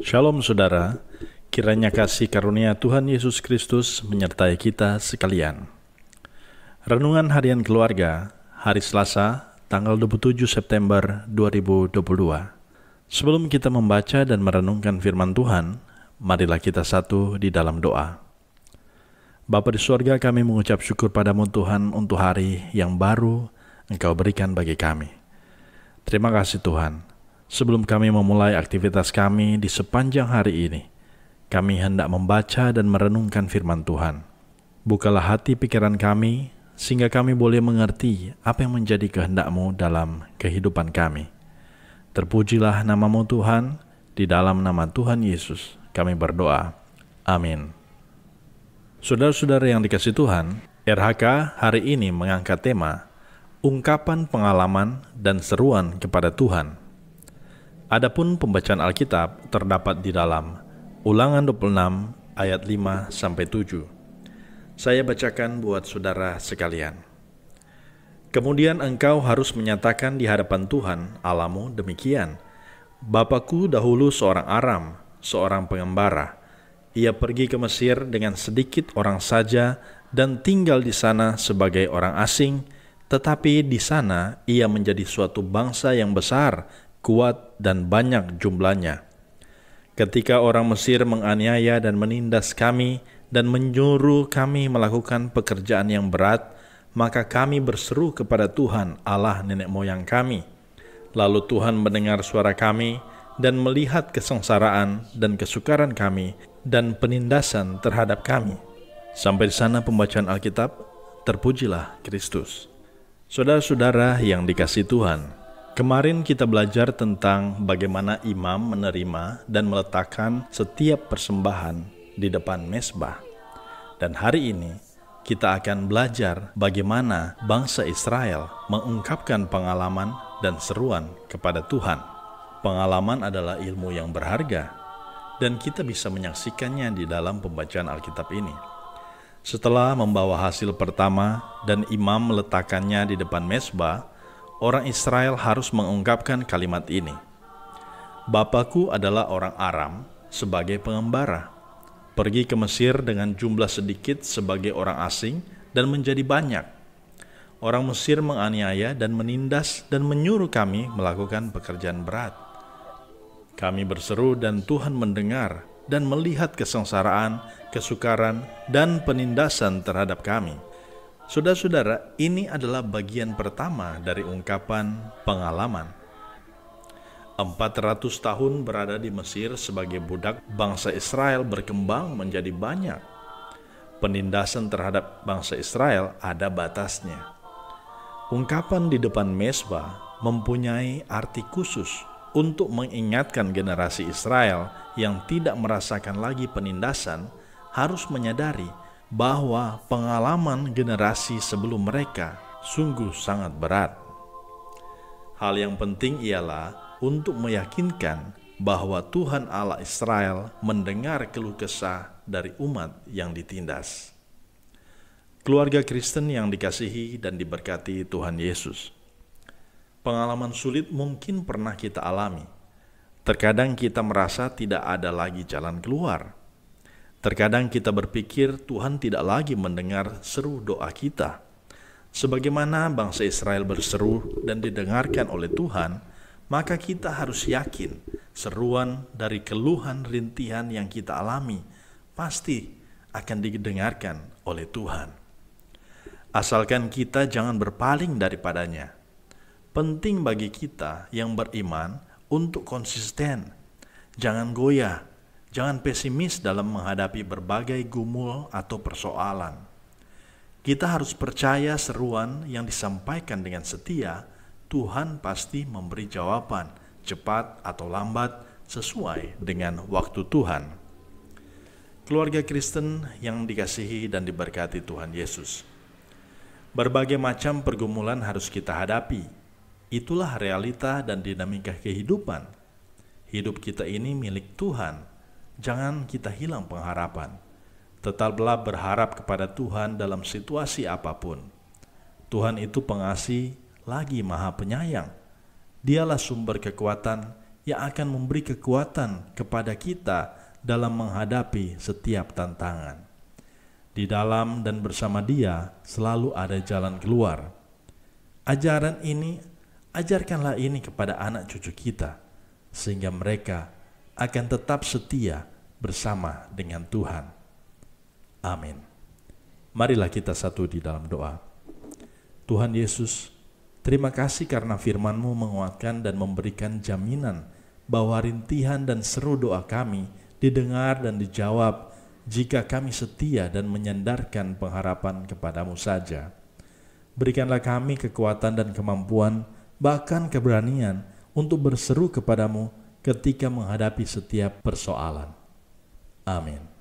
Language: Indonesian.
Shalom saudara, kiranya kasih karunia Tuhan Yesus Kristus menyertai kita sekalian. Renungan Harian Keluarga, hari Selasa, tanggal 27 September 2022. Sebelum kita membaca dan merenungkan firman Tuhan, marilah kita satu di dalam doa. Bapa di sorga kami mengucap syukur padamu Tuhan untuk hari yang baru Engkau berikan bagi kami. Terima kasih Tuhan, Sebelum kami memulai aktivitas kami di sepanjang hari ini, kami hendak membaca dan merenungkan firman Tuhan. Bukalah hati pikiran kami, sehingga kami boleh mengerti apa yang menjadi kehendakmu dalam kehidupan kami. Terpujilah namamu Tuhan, di dalam nama Tuhan Yesus kami berdoa. Amin. Saudara-saudara yang dikasih Tuhan, RHK hari ini mengangkat tema ungkapan pengalaman dan seruan kepada Tuhan. Adapun pembacaan Alkitab terdapat di dalam Ulangan 26 ayat 5 sampai 7. Saya bacakan buat saudara sekalian. Kemudian engkau harus menyatakan di hadapan Tuhan Alamu demikian. Bapakku dahulu seorang Aram, seorang pengembara. Ia pergi ke Mesir dengan sedikit orang saja dan tinggal di sana sebagai orang asing, tetapi di sana ia menjadi suatu bangsa yang besar kuat dan banyak jumlahnya. Ketika orang Mesir menganiaya dan menindas kami dan menyuruh kami melakukan pekerjaan yang berat, maka kami berseru kepada Tuhan Allah nenek moyang kami. Lalu Tuhan mendengar suara kami dan melihat kesengsaraan dan kesukaran kami dan penindasan terhadap kami. Sampai di sana pembacaan Alkitab, terpujilah Kristus. Saudara-saudara yang dikasih Tuhan, Kemarin kita belajar tentang bagaimana imam menerima dan meletakkan setiap persembahan di depan mesbah. Dan hari ini kita akan belajar bagaimana bangsa Israel mengungkapkan pengalaman dan seruan kepada Tuhan. Pengalaman adalah ilmu yang berharga dan kita bisa menyaksikannya di dalam pembacaan Alkitab ini. Setelah membawa hasil pertama dan imam meletakkannya di depan mesbah, orang Israel harus mengungkapkan kalimat ini. Bapakku adalah orang Aram sebagai pengembara. Pergi ke Mesir dengan jumlah sedikit sebagai orang asing dan menjadi banyak. Orang Mesir menganiaya dan menindas dan menyuruh kami melakukan pekerjaan berat. Kami berseru dan Tuhan mendengar dan melihat kesengsaraan, kesukaran, dan penindasan terhadap kami.' Saudara-saudara, ini adalah bagian pertama dari ungkapan pengalaman. 400 tahun berada di Mesir sebagai budak, bangsa Israel berkembang menjadi banyak. Penindasan terhadap bangsa Israel ada batasnya. Ungkapan di depan Mesbah mempunyai arti khusus untuk mengingatkan generasi Israel yang tidak merasakan lagi penindasan harus menyadari bahwa pengalaman generasi sebelum mereka sungguh sangat berat. Hal yang penting ialah untuk meyakinkan bahwa Tuhan Allah Israel mendengar keluh kesah dari umat yang ditindas. Keluarga Kristen yang dikasihi dan diberkati Tuhan Yesus. Pengalaman sulit mungkin pernah kita alami. Terkadang kita merasa tidak ada lagi jalan keluar Terkadang kita berpikir Tuhan tidak lagi mendengar seru doa kita. Sebagaimana bangsa Israel berseru dan didengarkan oleh Tuhan, maka kita harus yakin seruan dari keluhan rintihan yang kita alami pasti akan didengarkan oleh Tuhan. Asalkan kita jangan berpaling daripadanya. Penting bagi kita yang beriman untuk konsisten, jangan goyah Jangan pesimis dalam menghadapi berbagai gumul atau persoalan. Kita harus percaya seruan yang disampaikan dengan setia, Tuhan pasti memberi jawaban cepat atau lambat sesuai dengan waktu Tuhan. Keluarga Kristen yang dikasihi dan diberkati Tuhan Yesus. Berbagai macam pergumulan harus kita hadapi. Itulah realita dan dinamika kehidupan. Hidup kita ini milik Tuhan Jangan kita hilang pengharapan. Tetaplah berharap kepada Tuhan dalam situasi apapun. Tuhan itu pengasih lagi maha penyayang. Dialah sumber kekuatan yang akan memberi kekuatan kepada kita dalam menghadapi setiap tantangan. Di dalam dan bersama Dia selalu ada jalan keluar. Ajaran ini, ajarkanlah ini kepada anak cucu kita, sehingga mereka akan tetap setia bersama dengan Tuhan. Amin. Marilah kita satu di dalam doa. Tuhan Yesus, terima kasih karena firman-Mu menguatkan dan memberikan jaminan bahwa rintihan dan seru doa kami didengar dan dijawab jika kami setia dan menyandarkan pengharapan kepadamu saja. Berikanlah kami kekuatan dan kemampuan, bahkan keberanian untuk berseru kepadamu ketika menghadapi setiap persoalan. Amen.